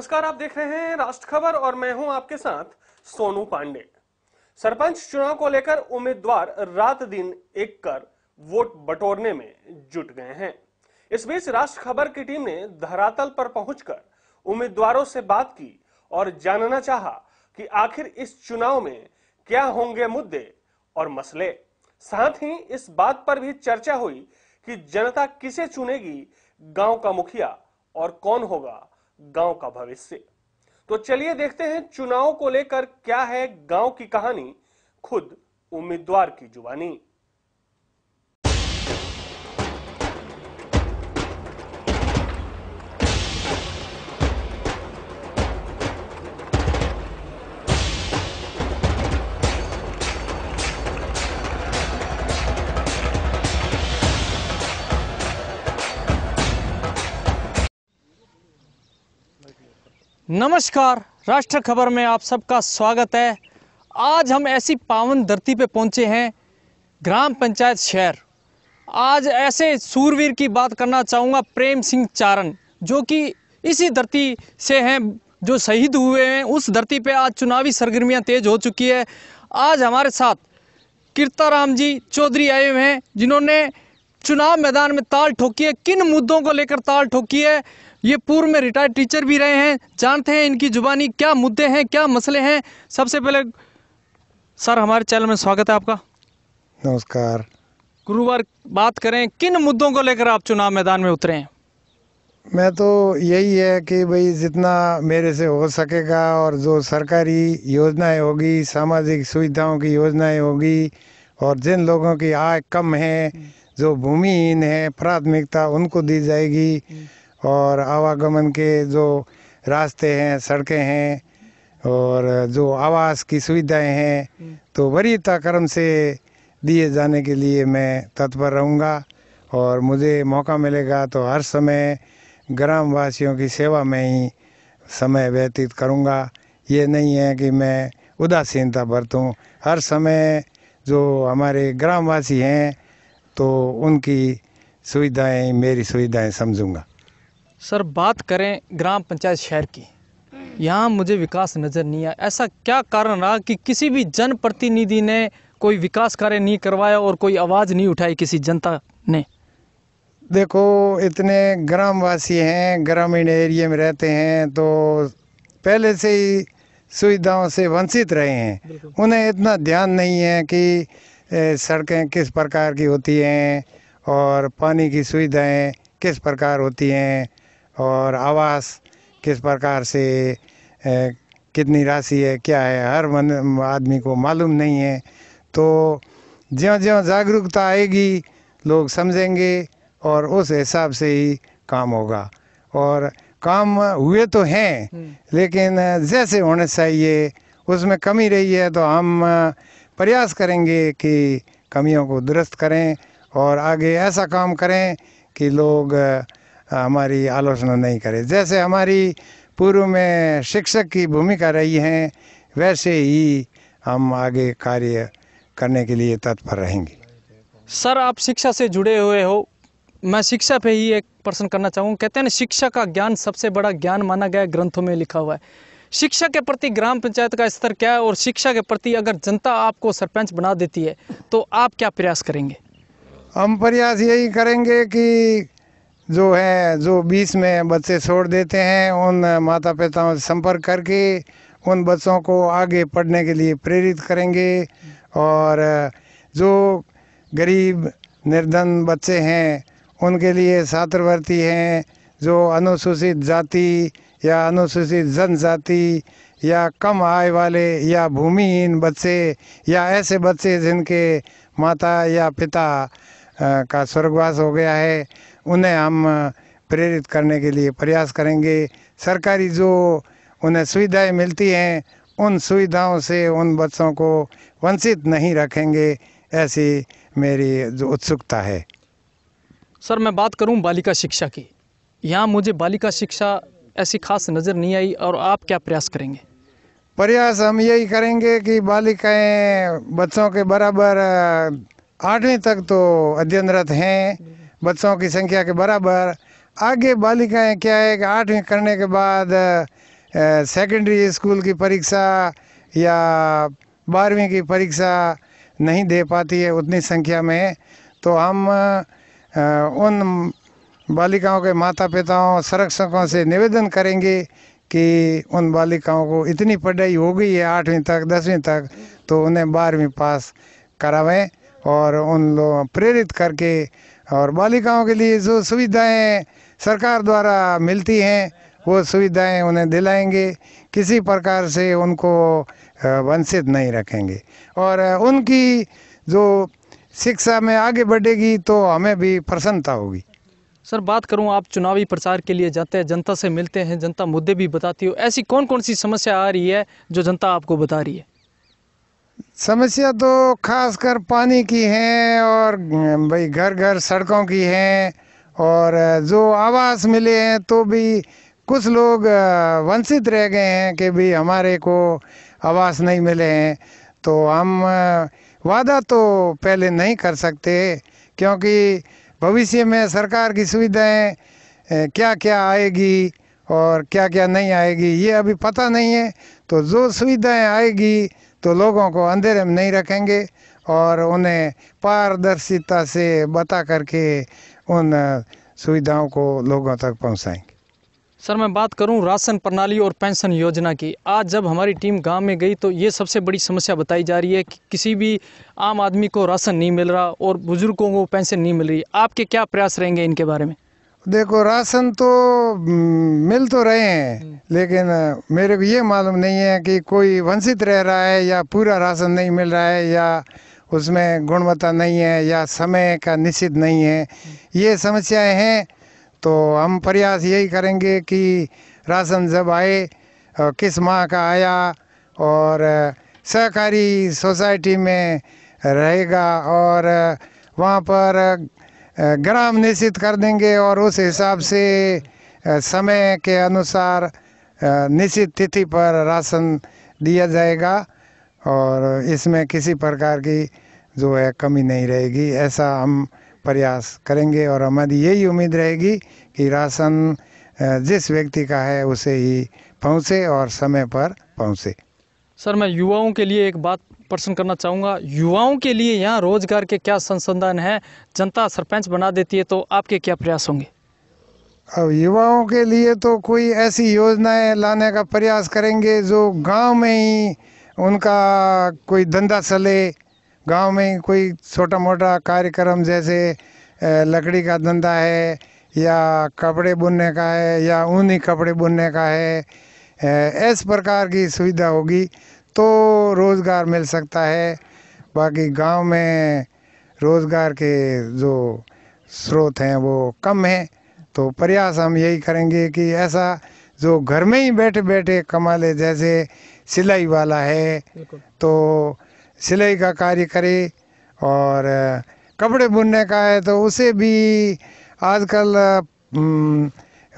नमस्कार आप देख रहे हैं राष्ट्र खबर और मैं हूं आपके साथ सोनू पांडे सरपंच चुनाव को लेकर उम्मीदवार रात दिन एक कर वोट बटोरने में जुट गए हैं इस बीच राष्ट्र खबर की टीम ने धरातल पर पहुंचकर उम्मीदवारों से बात की और जानना चाहा कि आखिर इस चुनाव में क्या होंगे मुद्दे और मसले साथ ही इस बात पर भी चर्चा हुई कि जनता किसे चुनेगी गांव का मुखिया और कौन होगा गांव का भविष्य तो चलिए देखते हैं चुनाव को लेकर क्या है गांव की कहानी खुद उम्मीदवार की जुबानी नमस्कार राष्ट्र खबर में आप सबका स्वागत है आज हम ऐसी पावन धरती पे पहुंचे हैं ग्राम पंचायत शहर आज ऐसे सूरवीर की बात करना चाहूँगा प्रेम सिंह चारण जो कि इसी धरती से हैं जो शहीद हुए हैं उस धरती पे आज चुनावी सरगर्मियाँ तेज हो चुकी है आज हमारे साथ कीर्ताराम जी चौधरी आए हुए हैं जिन्होंने चुनाव मैदान में ताल ठोकी है किन मुद्दों को लेकर ताल ठोकी है ये पूर्व में रिटायर्ड टीचर भी रहे हैं जानते हैं इनकी जुबानी क्या मुद्दे हैं क्या मसले हैं सबसे पहले सर हमारे चैनल में स्वागत है आपका नमस्कार गुरुवार बात करें किन मुद्दों को लेकर आप चुनाव मैदान में उतरे हैं मैं तो यही है कि भाई जितना मेरे से हो सकेगा और जो सरकारी योजनाएं होगी सामाजिक सुविधाओं की योजनाएं होगी और जिन लोगों की आय कम है जो भूमिहीन है प्राथमिकता उनको दी जाएगी और आवागमन के जो रास्ते हैं सड़कें हैं और जो आवास की सुविधाएं हैं तो वरीयता क्रम से दिए जाने के लिए मैं तत्पर रहूँगा और मुझे मौका मिलेगा तो हर समय ग्रामवासियों की सेवा में ही समय व्यतीत करूँगा ये नहीं है कि मैं उदासीनता बरतूँ हर समय जो हमारे ग्रामवासी हैं तो उनकी सुविधाएं मेरी सुविधाएं समझूंगा सर बात करें ग्राम पंचायत शहर की यहाँ मुझे विकास नज़र नहीं आया ऐसा क्या कारण रहा कि किसी भी जनप्रतिनिधि ने कोई विकास कार्य नहीं करवाया और कोई आवाज़ नहीं उठाई किसी जनता ने देखो इतने ग्रामवासी हैं ग्रामीण एरिया में रहते हैं तो पहले से ही सुविधाओं से वंचित रहे हैं उन्हें इतना ध्यान नहीं है कि सड़कें किस प्रकार की होती हैं और पानी की सुविधाएं किस प्रकार होती हैं और आवास किस प्रकार से कितनी राशि है क्या है हर मन आदमी को मालूम नहीं है तो ज्यो ज्यों जागरूकता आएगी लोग समझेंगे और उस हिसाब से ही काम होगा और काम हुए तो हैं हम्म। लेकिन जैसे होने चाहिए उसमें कमी रही है तो हम प्रयास करेंगे कि कमियों को दुरुस्त करें और आगे ऐसा काम करें कि लोग हमारी आलोचना नहीं करें जैसे हमारी पूर्व में शिक्षक की भूमिका रही है वैसे ही हम आगे कार्य करने के लिए तत्पर रहेंगे सर आप शिक्षा से जुड़े हुए हो मैं शिक्षा पे ही एक प्रश्न करना चाहूँगा कहते हैं ना शिक्षा का ज्ञान सबसे बड़ा ज्ञान माना गया ग्रंथों में लिखा हुआ है शिक्षा के प्रति ग्राम पंचायत का स्तर क्या है और शिक्षा के प्रति अगर जनता आपको सरपंच बना देती है तो आप क्या प्रयास करेंगे हम प्रयास यही करेंगे कि जो है जो बीच में बच्चे छोड़ देते हैं उन माता पिताओं से संपर्क करके उन बच्चों को आगे पढ़ने के लिए प्रेरित करेंगे और जो गरीब निर्धन बच्चे हैं उनके लिए छात्रवृत्ति हैं जो अनुसूचित जाति या अनुसूचित जनजाति या कम आय वाले या भूमिहीन बच्चे या ऐसे बच्चे जिनके माता या पिता का स्वर्गवास हो गया है उन्हें हम प्रेरित करने के लिए प्रयास करेंगे सरकारी जो उन्हें सुविधाएं मिलती हैं उन सुविधाओं से उन बच्चों को वंचित नहीं रखेंगे ऐसी मेरी जो उत्सुकता है सर मैं बात करूं बालिका शिक्षा की यहाँ मुझे बालिका शिक्षा ऐसी खास नज़र नहीं आई और आप क्या प्रयास करेंगे प्रयास हम यही करेंगे कि बालिकाएं बच्चों के बराबर आठवीं तक तो अध्ययनरत हैं बच्चों की संख्या के बराबर आगे बालिकाएं क्या है कि आठवीं करने के बाद सेकेंडरी स्कूल की परीक्षा या बारहवीं की परीक्षा नहीं दे पाती है उतनी संख्या में तो हम उन बालिकाओं के माता पिताओं संरक्षकों से निवेदन करेंगे कि उन बालिकाओं को इतनी पढ़ाई हो गई है आठवीं तक दसवीं तक तो उन्हें बारहवीं पास करावें और उन लोग प्रेरित करके और बालिकाओं के लिए जो सुविधाएं सरकार द्वारा मिलती हैं वो सुविधाएं उन्हें दिलाएंगे किसी प्रकार से उनको वंचित नहीं रखेंगे और उनकी जो शिक्षा में आगे बढ़ेगी तो हमें भी प्रसन्नता होगी सर बात करूं आप चुनावी प्रचार के लिए जाते हैं जनता से मिलते हैं जनता मुद्दे भी बताती हो ऐसी कौन कौन सी समस्या आ रही है जो जनता आपको बता रही है समस्या तो खासकर पानी की है और भाई घर घर सड़कों की है और जो आवास मिले हैं तो भी कुछ लोग वंचित रह गए हैं कि भाई हमारे को आवास नहीं मिले हैं तो हम वादा तो पहले नहीं कर सकते क्योंकि भविष्य में सरकार की सुविधाएं क्या क्या आएगी और क्या क्या नहीं आएगी ये अभी पता नहीं है तो जो सुविधाएं आएगी तो लोगों को अंधेरे में नहीं रखेंगे और उन्हें पारदर्शिता से बता करके उन सुविधाओं को लोगों तक पहुंचाएंगे सर मैं बात करूं राशन प्रणाली और पेंशन योजना की आज जब हमारी टीम गांव में गई तो ये सबसे बड़ी समस्या बताई जा रही है कि किसी भी आम आदमी को राशन नहीं मिल रहा और बुज़ुर्गों को पेंशन नहीं मिल रही आपके क्या प्रयास रहेंगे इनके बारे में देखो राशन तो हम्म, मिल तो रहे हैं हम्म। लेकिन मेरे को ये मालूम नहीं है कि कोई वंचित रह रहा है या पूरा राशन नहीं मिल रहा है या उसमें गुणवत्ता नहीं है या समय का निश्चित नहीं है हम्म। ये समस्याएं हैं तो हम प्रयास यही करेंगे कि राशन जब आए किस माह का आया और सहकारी सोसाइटी में रहेगा और वहाँ पर ग्राम निश्चित कर देंगे और उस हिसाब से समय के अनुसार निश्चित तिथि पर राशन दिया जाएगा और इसमें किसी प्रकार की जो है कमी नहीं रहेगी ऐसा हम प्रयास करेंगे और हमारी यही उम्मीद रहेगी कि राशन जिस व्यक्ति का है उसे ही पहुँचे और समय पर पहुँचे सर मैं युवाओं के लिए एक बात प्रश्न करना चाहूँगा युवाओं के लिए यहाँ रोजगार के क्या संसाधन हैं जनता सरपंच बना देती है तो आपके क्या प्रयास होंगे अब युवाओं के लिए तो कोई ऐसी योजनाएं लाने का प्रयास करेंगे जो गांव में ही उनका कोई धंधा चले गांव में कोई छोटा मोटा कार्यक्रम जैसे लकड़ी का धंधा है या कपड़े बुनने का है या ऊनी कपड़े बुनने का है ऐसे प्रकार की सुविधा होगी तो रोज़गार मिल सकता है बाकी गांव में रोज़गार के जो स्रोत हैं वो कम हैं तो प्रयास हम यही करेंगे कि ऐसा जो घर में ही बैठे बैठे कमा ले जैसे सिलाई वाला है तो सिलाई का कार्य करे और कपड़े बुनने का है तो उसे भी आजकल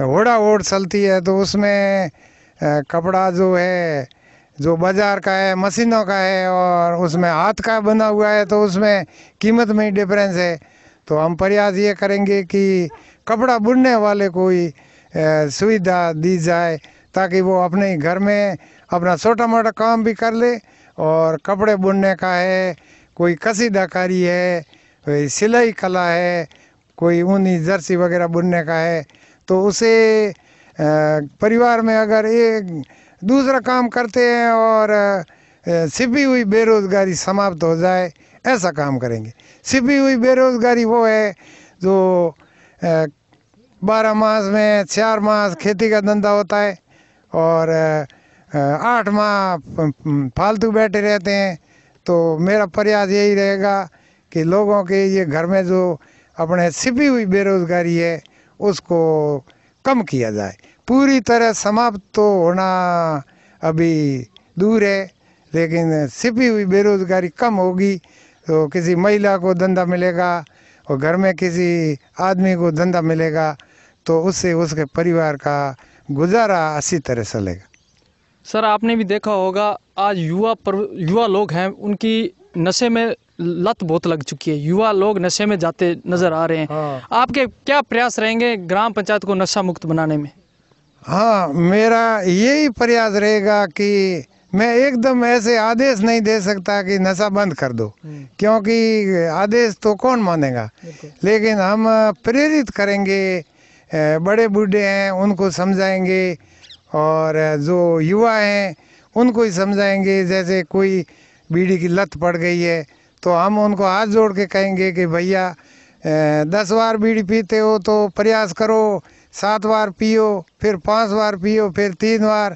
होड़ा ओढ़ चलती है तो उसमें कपड़ा जो है जो बाज़ार का है मशीनों का है और उसमें हाथ का बना हुआ है तो उसमें कीमत में ही डिफरेंस है तो हम प्रयास ये करेंगे कि कपड़ा बुनने वाले को ही सुविधा दी जाए ताकि वो अपने घर में अपना छोटा मोटा काम भी कर ले और कपड़े बुनने का है कोई कसीदाकारी है कोई सिलाई कला है कोई ऊनी जर्सी वगैरह बुनने का है तो उसे परिवार में अगर एक दूसरा काम करते हैं और सिपी हुई बेरोज़गारी समाप्त हो जाए ऐसा काम करेंगे सिपी हुई बेरोज़गारी वो है जो बारह मास में चार मास खेती का धंधा होता है और आ, आठ माह फालतू बैठे रहते हैं तो मेरा प्रयास यही रहेगा कि लोगों के ये घर में जो अपने छिपी हुई बेरोज़गारी है उसको कम किया जाए पूरी तरह समाप्त तो होना अभी दूर है लेकिन छिपी हुई बेरोज़गारी कम होगी तो किसी महिला को धंधा मिलेगा और घर में किसी आदमी को धंधा मिलेगा तो उससे उसके परिवार का गुजारा अच्छी तरह चलेगा सर आपने भी देखा होगा आज युवा पर युवा लोग हैं उनकी नशे में लत बहुत लग चुकी है युवा लोग नशे में जाते नजर आ रहे हैं हाँ। आपके क्या प्रयास रहेंगे ग्राम पंचायत को नशा मुक्त बनाने में हाँ मेरा यही प्रयास रहेगा कि मैं एकदम ऐसे आदेश नहीं दे सकता कि नशा बंद कर दो हम्म। क्योंकि आदेश तो कौन मानेगा लेकिन हम प्रेरित करेंगे बड़े बूढ़े हैं उनको समझाएंगे और जो युवा हैं उनको ही समझाएंगे जैसे कोई बीड़ी की लत पड़ गई है तो हम उनको हाथ जोड़ के कहेंगे कि भैया दस बार बीड़ी पीते हो तो प्रयास करो सात बार पियो फिर पांच बार पियो फिर तीन बार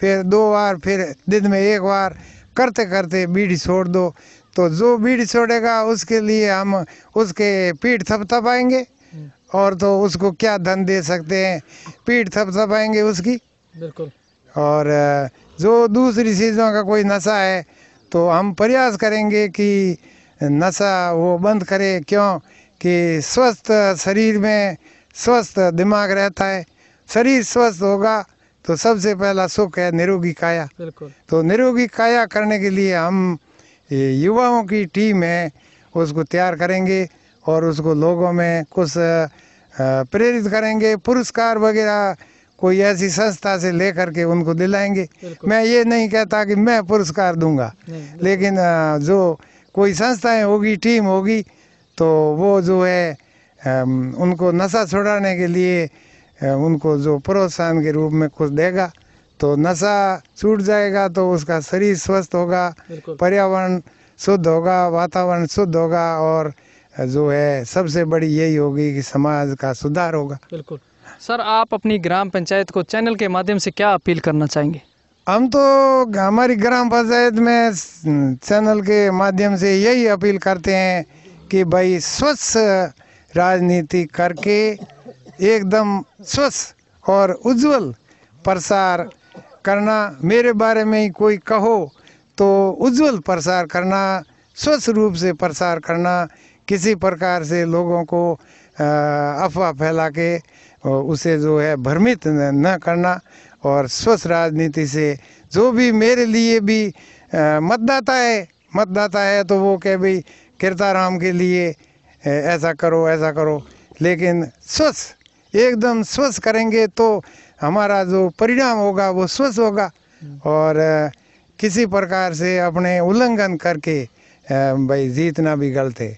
फिर दो बार फिर दिन में एक बार करते करते बीड़ी छोड़ दो तो जो बीड़ी छोड़ेगा उसके लिए हम उसके पीठ थपथपाएंगे हम्म। और तो उसको क्या धन दे सकते हैं पीठ थपथपाएंगे उसकी बिल्कुल और जो दूसरी चीज़ों का कोई नशा है तो हम प्रयास करेंगे कि नशा वो बंद करे क्यों कि स्वस्थ शरीर में स्वस्थ दिमाग रहता है शरीर स्वस्थ होगा तो सबसे पहला सुख है निरोगी काया बिल्कुल तो निरोगी काया करने के लिए हम युवाओं की टीम है उसको तैयार करेंगे और उसको लोगों में कुछ प्रेरित करेंगे पुरस्कार वगैरह कोई ऐसी संस्था से लेकर के उनको दिलाएंगे मैं ये नहीं कहता कि मैं पुरस्कार दूंगा लेकिन जो कोई संस्थाएं होगी टीम होगी तो वो जो है उनको नशा छुड़ाने के लिए उनको जो प्रोत्साहन के रूप में कुछ देगा तो नशा छूट जाएगा तो उसका शरीर स्वस्थ होगा पर्यावरण शुद्ध होगा वातावरण शुद्ध होगा और जो है सबसे बड़ी यही होगी कि समाज का सुधार होगा बिल्कुल सर आप अपनी ग्राम पंचायत को चैनल के माध्यम से क्या अपील करना चाहेंगे हम तो हमारी ग्राम पंचायत में चैनल के माध्यम से यही अपील करते हैं कि भाई स्वच्छ राजनीति करके एकदम स्वच्छ और उज्जवल प्रसार करना मेरे बारे में ही कोई कहो तो उज्जवल प्रसार करना स्वच्छ रूप से प्रसार करना किसी प्रकार से लोगों को अफवाह फैला के और उसे जो है भ्रमित न करना और स्वस्थ राजनीति से जो भी मेरे लिए भी मतदाता है मतदाता है तो वो कह भाई किरताराम के लिए ऐसा करो ऐसा करो लेकिन स्वस्थ एकदम स्वस्थ करेंगे तो हमारा जो परिणाम होगा वो स्वस्थ होगा और किसी प्रकार से अपने उल्लंघन करके भाई जीतना भी गलत है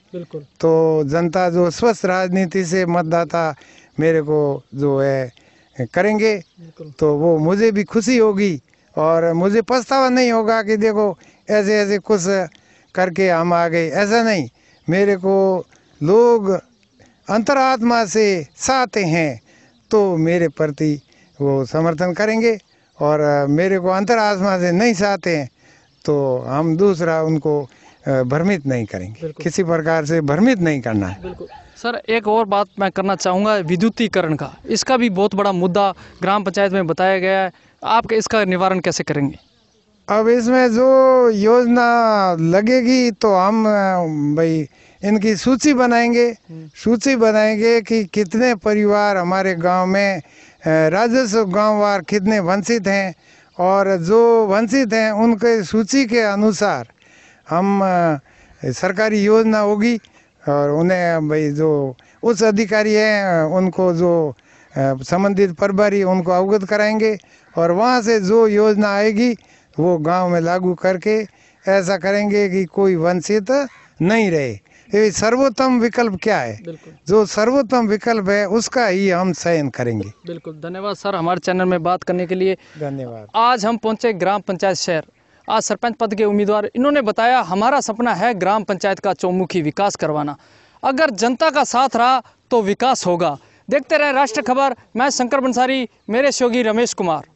तो जनता जो स्वस्थ राजनीति से मतदाता मेरे को जो है करेंगे तो वो मुझे भी खुशी होगी और मुझे पछतावा नहीं होगा कि देखो ऐसे ऐसे कुछ करके हम आ गए ऐसा नहीं मेरे को लोग अंतरात्मा से साते हैं तो मेरे प्रति वो समर्थन करेंगे और मेरे को अंतरात्मा से नहीं चाहते हैं तो हम दूसरा उनको भ्रमित नहीं करेंगे किसी प्रकार से भ्रमित नहीं करना है सर एक और बात मैं करना चाहूँगा विद्युतीकरण का इसका भी बहुत बड़ा मुद्दा ग्राम पंचायत में बताया गया है आप इसका निवारण कैसे करेंगे अब इसमें जो योजना लगेगी तो हम भाई इनकी सूची बनाएंगे सूची बनाएंगे कि कितने परिवार हमारे गांव में राजस्व गांववार कितने वंचित हैं और जो वंचित हैं उनके सूची के अनुसार हम सरकारी योजना होगी और उन्हें भाई जो उच्च अधिकारी हैं उनको जो संबंधित प्रभारी उनको अवगत कराएंगे और वहाँ से जो योजना आएगी वो गांव में लागू करके ऐसा करेंगे कि कोई वंचित नहीं रहे ये सर्वोत्तम विकल्प क्या है जो सर्वोत्तम विकल्प है उसका ही हम चयन करेंगे बिल्कुल धन्यवाद सर हमारे चैनल में बात करने के लिए धन्यवाद आज हम पहुंचे ग्राम पंचायत शहर आज सरपंच पद के उम्मीदवार इन्होंने बताया हमारा सपना है ग्राम पंचायत का चौमुखी विकास करवाना अगर जनता का साथ रहा तो विकास होगा देखते रहे राष्ट्र खबर मैं शंकर बंसारी मेरे सहयोगी रमेश कुमार